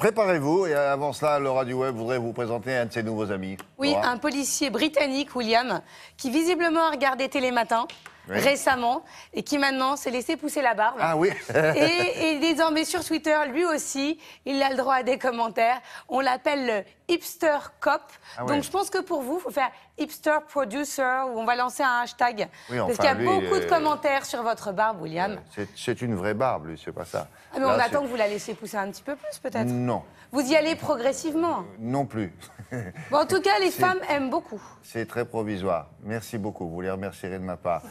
Préparez-vous et avant cela, Laura Duweb voudrait vous présenter un de ses nouveaux amis. Oui, un policier britannique, William, qui visiblement a regardé Télématin. récemment et qui maintenant s'est laissé pousser la barbe. Ah oui et, et, désormais sur Twitter, lui aussi, il a le droit à des commentaires. On l'appelle hipster cop. Ah Donc je pense que pour vous, faut faire hipster producer où on va lancer un hashtag. parce qu'il y a beaucoup de euh, commentaires sur votre barbe, William. Euh, c'est une vraie barbe, lui, c'est pas ça. Ah, mais on attend que vous la laissiez pousser un petit peu plus, peut-être Non. Vous y allez progressivement euh, Non plus. en tout cas, les femmes aiment beaucoup. C'est très provisoire. Merci beaucoup. Vous les remercierez de ma part.